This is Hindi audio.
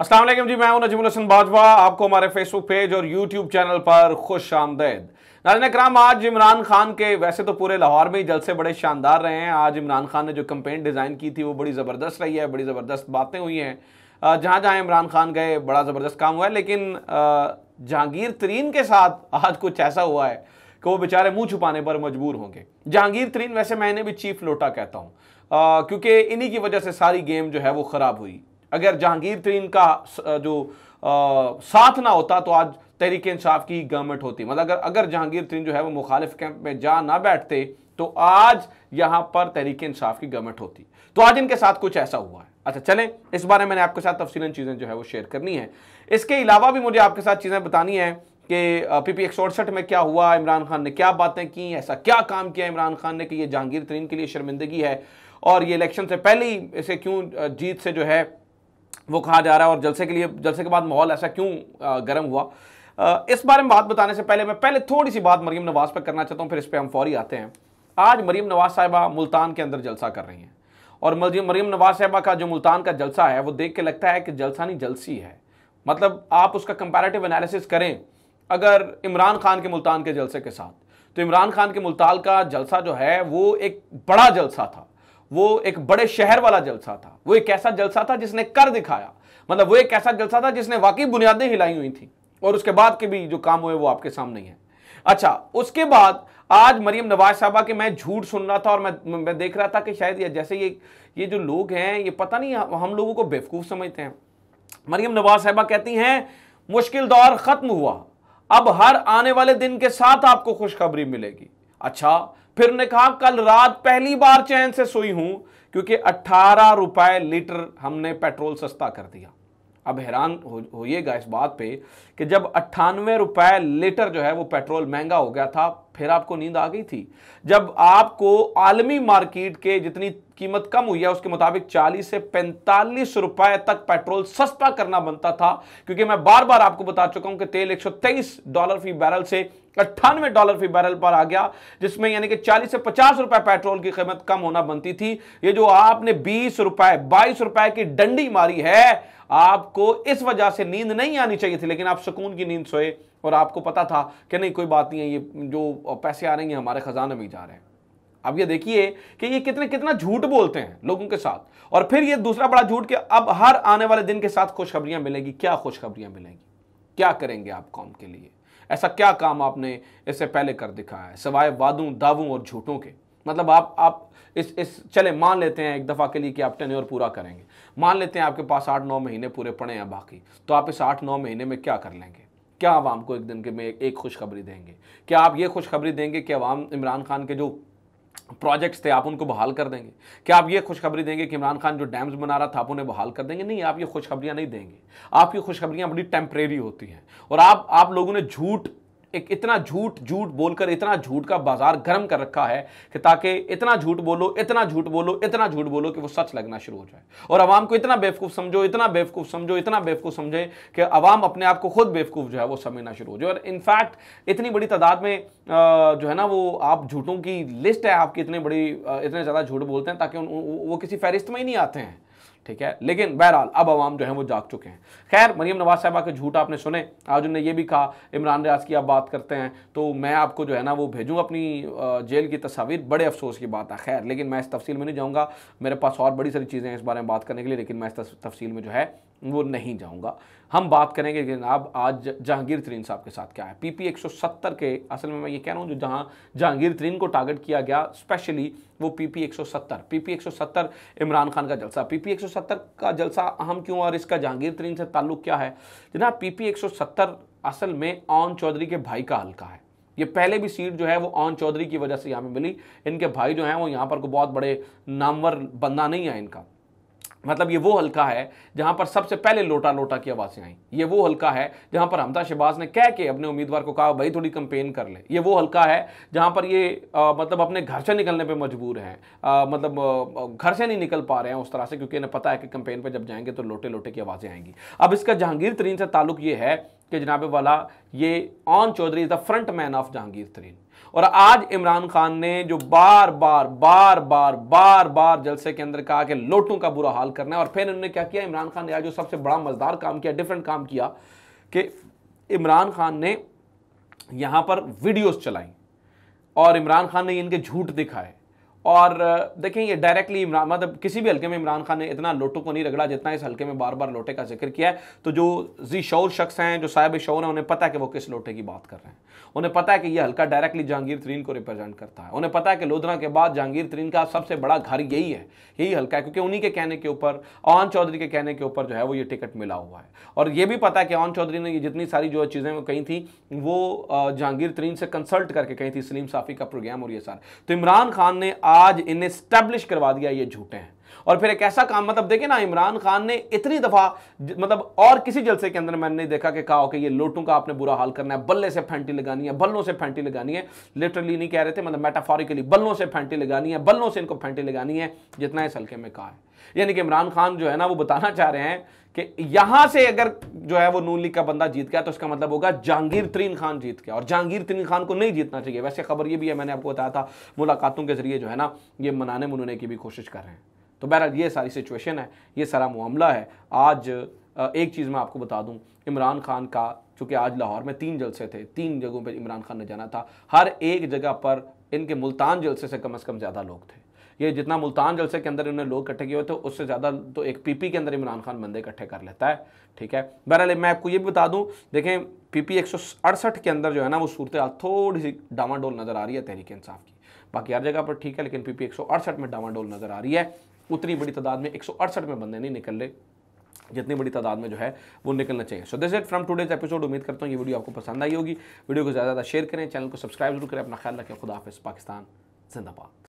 असलम जी मैं हूं नजमुल हसन बाजवा आपको हमारे फेसबुक पेज और यूट्यूब चैनल पर खुश आमदैद नाजन कराम आज इमरान खान के वैसे तो पूरे लाहौर में ही जलसे बड़े शानदार रहे हैं आज इमरान खान ने जो कंपेन डिज़ाइन की थी वो बड़ी ज़बरदस्त रही है बड़ी ज़बरदस्त बातें हुई हैं जहाँ जहाँ इमरान खान गए बड़ा ज़बरदस्त काम हुआ है लेकिन जहांगीर तरीन के साथ आज कुछ ऐसा हुआ है कि वो बेचारे मुंह छुपाने पर मजबूर होंगे जहांगीर तरीन वैसे मैंने भी चीफ लोटा कहता हूँ क्योंकि इन्हीं की वजह से सारी गेम जो है वो ख़राब हुई अगर जहांगीर तरीन तो का जो आ, साथ ना होता तो आज तहरीक इंसाफ की गवर्नमेंट होती मतलब अगर अगर जहांगीर तरीन तो जो है वो मुखालिफ कैंप में जा ना बैठते तो आज यहां पर तहरीक इंसाफ की गवर्नमेंट होती तो आज इनके साथ कुछ ऐसा हुआ है अच्छा चलें इस बारे में मैंने आपके साथ तफसी चीज़ें जो है वो शेयर करनी है इसके अलावा भी मुझे आपके साथ चीज़ें बतानी है कि पी पी एक में क्या हुआ इमरान खान ने क्या बातें की ऐसा क्या काम किया इमरान खान ने कि ये जहांगीर तरीन के लिए शर्मिंदगी है और ये इलेक्शन से पहले ही इसे क्यों जीत से जो है वो कहा जा रहा है और जलसे के लिए जलसे के बाद माहौल ऐसा क्यों गर्म हुआ इस बारे में बात बताने से पहले मैं पहले थोड़ी सी बात मरीम नवाज़ पर करना चाहता हूँ फिर इस पर हम फौरी आते हैं आज मरीम नवाज़ साहिबा मुल्तान के अंदर जलसा कर रही हैं और मरीम नवाज साहिबा का जो मुल्तान का जलसा है वो देख के लगता है कि जलसा नहीं जलसी है मतलब आप उसका कंपैरेटिव एनालिसिस करें अगर इमरान खान के मुल्तान के जलसे के साथ तो इमरान खान के मुल्तान का जलसा जो है वो एक बड़ा जलसा था वो एक बड़े शहर वाला जलसा था वो एक ऐसा जलसा था जिसने कर दिखाया मतलब वो एक ऐसा जलसा था जिसने वाकई बुनियादें हिलाई हुई थी और उसके बाद के भी जो काम हुए वो आपके सामने है अच्छा उसके बाद आज मरियम नवाज साहबा के मैं झूठ सुन रहा था और मैं मैं देख रहा था कि शायद ये जैसे ये ये जो लोग हैं ये पता नहीं हम लोगों को बेवकूफ़ समझते हैं मरियम नवाज साहबा कहती हैं मुश्किल दौर ख़त्म हुआ अब हर आने वाले दिन के साथ आपको खुशखबरी मिलेगी अच्छा फिर ने कहा कल रात पहली बार चैन से सोई हूं क्योंकि अट्ठारह रुपए लीटर हमने पेट्रोल सस्ता कर दिया अब हैरान होइएगा इस बात पे कि जब अट्ठानवे रुपए लीटर जो है वो पेट्रोल महंगा हो गया था फिर आपको नींद आ गई थी जब आपको आलमी मार्केट के जितनी कीमत कम हुई है उसके मुताबिक 40 से 45 रुपए तक पेट्रोल सस्ता करना बनता था क्योंकि मैं बार बार आपको बता चुका हूं कि तेल 123 डॉलर फी बैरल से अट्ठानवे डॉलर फी बैरल पर आ गया जिसमें यानी कि 40 से 50 रुपए पेट्रोल की कीमत कम होना बनती थी ये जो आपने 20 रुपए 22 रुपए की डंडी मारी है आपको इस वजह से नींद नहीं आनी चाहिए थी लेकिन आप सुकून की नींद सोए और आपको पता था कि नहीं कोई बात नहीं है ये जो पैसे आ रहे हैं हमारे खजाने में जा रहे हैं अब ये देखिए कि ये कितने कितना झूठ बोलते हैं लोगों के साथ और फिर ये दूसरा बड़ा झूठ कि अब हर आने वाले दिन के साथ खुशखबरियां मिलेगी क्या खुशखबरियां मिलेंगी क्या करेंगे आप कौम के लिए ऐसा क्या काम आपने इससे पहले कर दिखाया है सवाए वादों दावों और झूठों के मतलब आप आप इस इस चले मान लेते हैं एक दफ़ा के लिए कि आप टेन और पूरा करेंगे मान लेते हैं आपके पास आठ नौ महीने पूरे पड़े हैं बाकी तो आप इस आठ नौ महीने में क्या कर लेंगे क्या आवाम को एक दिन के में एक खुशखबरी देंगे क्या आप ये खुशखबरी देंगे कि आवाम इमरान खान के जो प्रोजेक्ट्स थे आप उनको बहाल कर देंगे क्या आप ये खुशखबरी देंगे कि इमरान खान जो डैम्स बना रहा था आप उन्हें बहाल कर देंगे नहीं आप ये खुशखबरियाँ नहीं देंगे आपकी खुशखबरियाँ बड़ी टेम्परेरी होती हैं और आप आप लोगों ने झूठ एक इतना झूठ झूठ बोलकर इतना झूठ का बाजार गर्म कर रखा है कि ताकि इतना झूठ बोलो इतना झूठ बोलो इतना झूठ बोलो कि वो सच लगना शुरू हो जाए और आवाम को इतना बेवकूफ़ समझो इतना बेवकूफ़ समझो इतना बेवकूफ़ समझे कि आवाम अपने आप को खुद बेवकूफ़ जो है वो समझना शुरू हो जाए और इनफैक्ट इतनी बड़ी तादाद में जो है ना वो आप झूठों की लिस्ट है आपकी इतनी बड़ी इतने ज़्यादा झूठ बोलते हैं ताकि वो किसी फहरिस्त में ही नहीं आते हैं ठीक है लेकिन बहरहाल अब आवाम जो है वो जाग चुके हैं खैर मरीम नवाज साहबा के झूठ आपने सुने आज उन्होंने ये भी कहा इमरान रियाज की आप बात करते हैं तो मैं आपको जो है ना वो भेजूँ अपनी जेल की तस्वीर बड़े अफसोस की बात है खैर लेकिन मैं इस तफसील में नहीं जाऊँगा मेरे पास और बड़ी सारी चीज़ें हैं इस बारे में बात करने के लिए लेकिन मैं इस तफसील में जो है वो नहीं जाऊंगा हम बात करेंगे जनाब आज जहांगीर तरीन साहब के साथ क्या है पीपी 170 के असल में मैं ये कह रहा हूँ जो जहाँ जहांगीर तरीन को टारगेट किया गया स्पेशली वो पीपी 170 पीपी 170 इमरान खान का जलसा पीपी 170 का जलसा अहम क्यों और इसका जहांगीर तरीन से ताल्लुक क्या है जनाब पीपी 170 असल में ओन चौधरी के भाई का हल्का है ये पहले भी सीट जो है वो ओन चौधरी की वजह से यहाँ पर मिली इनके भाई जो हैं वो यहाँ पर को बहुत बड़े नामवर बंदा नहीं है इनका मतलब ये वो हल्का है जहां पर सबसे पहले लोटा लोटा की आवाज़ें आई ये वो हल्का है जहां पर हमदा शहबाज ने कह के अपने उम्मीदवार को कहा भाई थोड़ी कंपेन कर ले ये वो हल्का है जहां पर ये आ, मतलब अपने घर से निकलने पे मजबूर हैं मतलब घर से नहीं निकल पा रहे हैं उस तरह से क्योंकि इन्हें पता है कि कंपेन पर जब जाएंगे तो लोटे लोटे की आवाज़ें आएंगी अब इसका जहांगीर तरीन से ताल्लुक ये है कि जनाब वाला ये Aun Chaudhry is the front man of Jahangir Tareen और आज इमरान खान ने जो बार बार बार बार बार बार जलसे के अंदर कहा कि लोटों का बुरा हाल करना है और फिर उन्होंने क्या किया इमरान खान ने आज जो सबसे बड़ा मजदार काम किया डिफरेंट काम किया कि इमरान खान ने यहां पर वीडियोस चलाई और इमरान खान ने इनके झूठ दिखाए और देखें ये डायरेक्टली इमरान मतलब किसी भी हल्के में इमरान खान ने इतना लोटों को नहीं रगड़ा जितना इस हल्के में बार बार लोटे का जिक्र किया है तो जो जी शौर शख्स हैं जो साहिब शौर हैं उन्हें पता है कि वो किस लोटे की बात कर रहे हैं उन्हें पता है कि यह हल्का डायरेक्टली जहांगीर तरीन को रिप्रेजेंट करता है उन्हें पता है कि लोधरा के बाद जहांगीर तरीन का सबसे बड़ा घर यही है यही हल्का है क्योंकि उन्हीं के कहने के ऊपर ओन चौधरी के कहने के ऊपर जो है वो ये टिकट मिला हुआ है और ये भी पता है कि ओन चौधरी ने ये जितनी सारी जो चीज़ें वो कही थी वो जहांगीर तरीन से कंसल्ट करके कही थी सलीम साफ़ी का प्रोग्राम और ये सारा तो इमरान खान ने आज इन्हें स्टैब्लिश करवा दिया ये झूठे हैं और फिर एक ऐसा काम मतलब देखिए ना इमरान खान ने इतनी दफा मतलब और किसी जलसे के अंदर मैंने नहीं देखा कि कहा कि ये लोटों का आपने बुरा हाल करना है बल्ले से फैंटी लगानी है बल्लों से फैंटी लगानी है लिटरली नहीं कह रहे थे मतलब मेटाफॉरिकली बल्लों से फैंटी लगानी है बल्लों से इनको फैंटी लगानी है जितना इस हल्के में कहा है यानी कि इमरान खान जो है ना वो बताना चाह रहे हैं कि यहां से अगर जो है वो नून लीग का बंदा जीत गया तो उसका मतलब होगा जहांगीर तरीन खान जीत गया और जहांगीर तरीन खान को नहीं जीतना चाहिए वैसे खबर ये भी है मैंने आपको बताया था मुलाकातों के जरिए जो है ना ये मनाने मनुने की भी कोशिश कर रहे हैं तो बहरहाल ये सारी सिचुएशन है ये सारा मामला है आज एक चीज़ मैं आपको बता दूं इमरान खान का चूँकि आज लाहौर में तीन जलसे थे तीन जगहों पर इमरान खान ने जाना था हर एक जगह पर इनके मुल्तान जलसे से कम अज़ कम ज़्यादा लोग थे ये जितना मुल्तान जलसे के अंदर इन्होंने लोग इकट्ठे किए हुए थे उससे ज़्यादा तो एक पीपी के अंदर इमरान खान बंदे इकट्ठे कर लेता है ठीक है बहरहाल मैं आपको ये भी बता दूं देखें पीपी एक के अंदर जो है ना वो सूरत थोड़ी सी डामाडोल नज़र आ रही है तहरीक इंसाफ की बाकी हर जगह पर ठीक है लेकिन पीपी एक में डामाडोल नज़र आ रही है उतनी बड़ी तादाद में एक में बंदे नहीं निकल रहे जितनी बड़ी तादाद में जो है वो निकलना चाहिए so this it from today's episode उम्मीद करता हूँ ये वीडियो आपको पसंद आई होगी वीडियो को ज़्यादा ज़्यादा शेयर करें चैनल को सब्सक्राइब जरूर करें अपना ख्याल रखें खुदा हाफिज़ पाकिस्तान जिंदाबाद